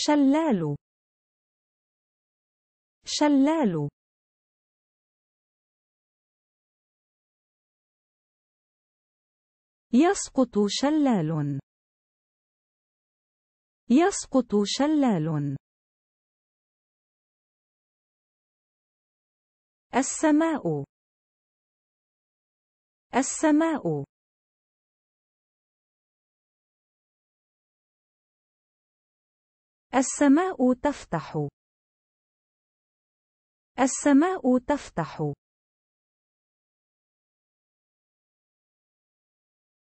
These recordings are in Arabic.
شلال شلال يسقط شلال يسقط شلال السماء السماء السماء تفتح السماء تفتح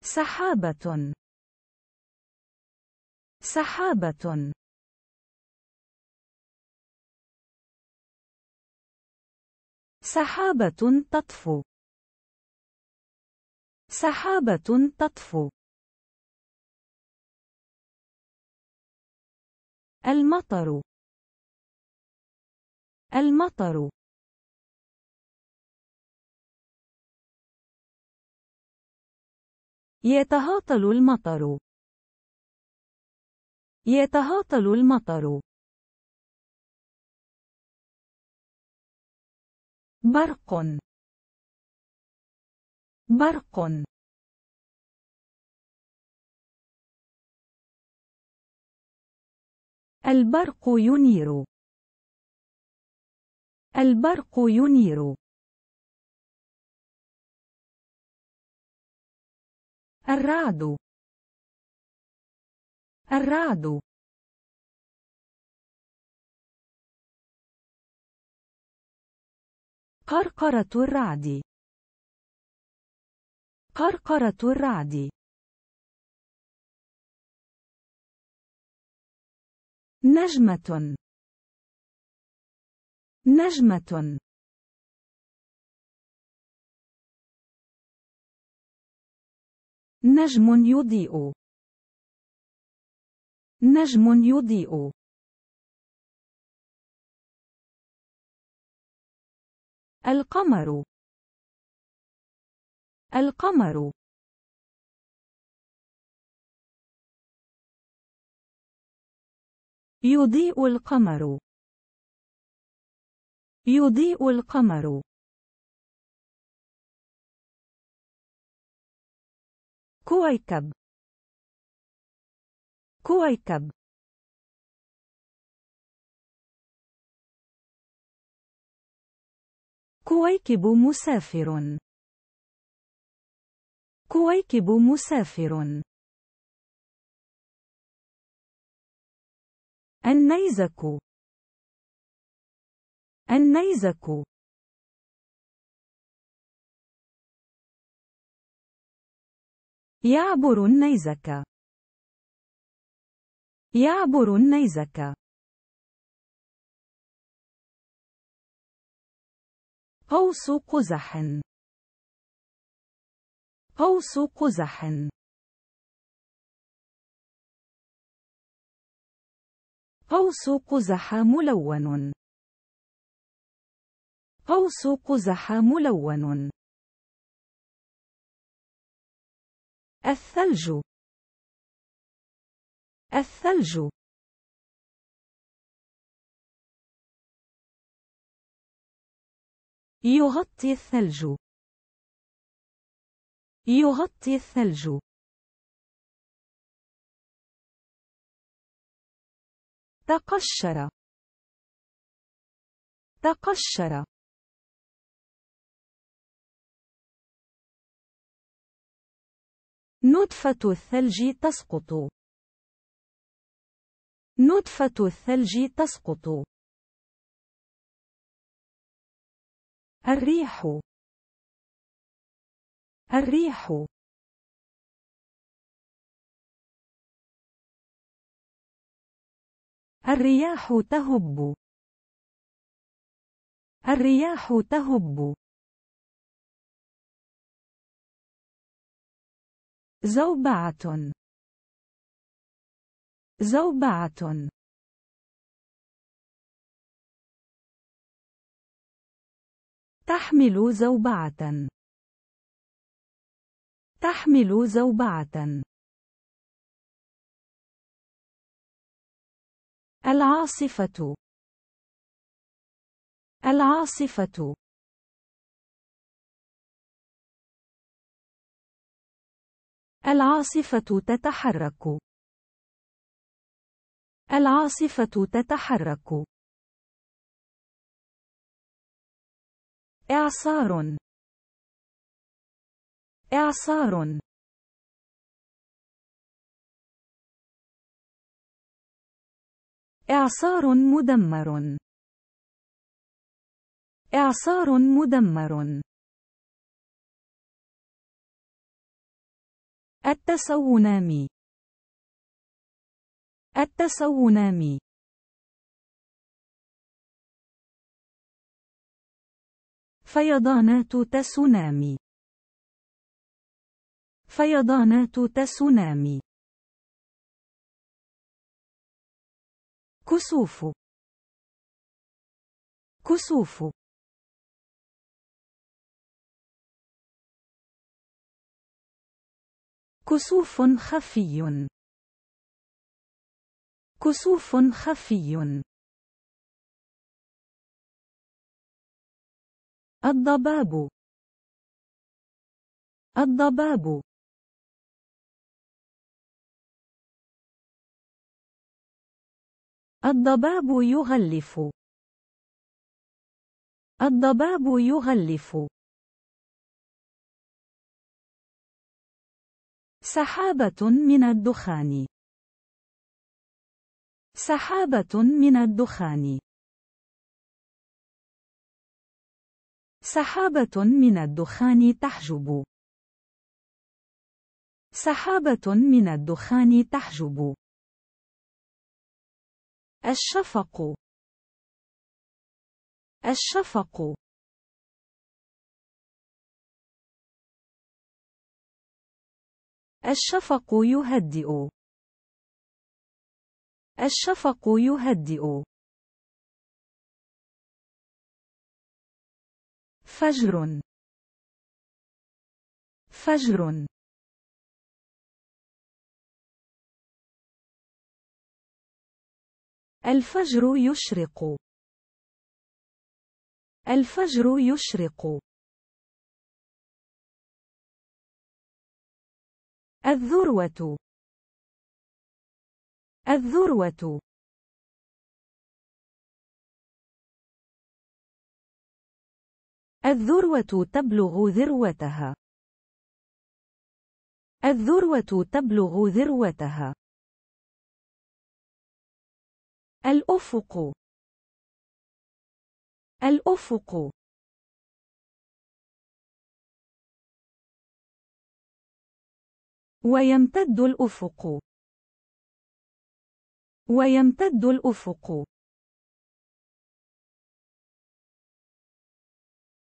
سحابة سحابة سحابة تطفو سحابة تطفو المطر المطر يتهاطل المطر يتهاطل المطر برق برق البرق ينير البرق ينير الرعد الرعد قرقرة الرعد قرقرة الرعد نجمة نجمة نجم يضيء نجم يضيء القمر القمر يضيء القمر يضيء القمر كويكب كويكب كويكب مسافر كويكب مسافر النيزك النيزك يعبر النيزك يعبر النيزك قوس قزح قوس قزح قوس قزح ملون قوس قزح ملون الثلج الثلج يغطي الثلج يغطي الثلج تقشر تقشر نطفة الثلج تسقط نطفة الثلج تسقط الريح الريح الرياح تهب الرياح تهب زوبعة زوبعة تحمل زوبعة تحمل زوبعة العاصفة العاصفة العاصفة تتحرك العاصفة تتحرك إعصار إعصار إعصار مدمر إعصار مدمر التسونامي التسونامي فيضانات تسونامي فيضانات تسونامي كسوف كسوف كسوف خفي كسوف خفي الضباب الضباب الضباب يغلف الضباب يغلف سحابة من الدخان سحابة من الدخان سحابة من الدخان تحجب سحابة من الدخان تحجب الشفق الشفق الشفق يهدئ الشفق يهدئ فجر فجر الفجر يشرق الفجر يشرق الذروة الذروة الذروة تبلغ ذروتها الذروة تبلغ ذروتها الأفق الأفق ويمتد الأفق ويمتد الأفق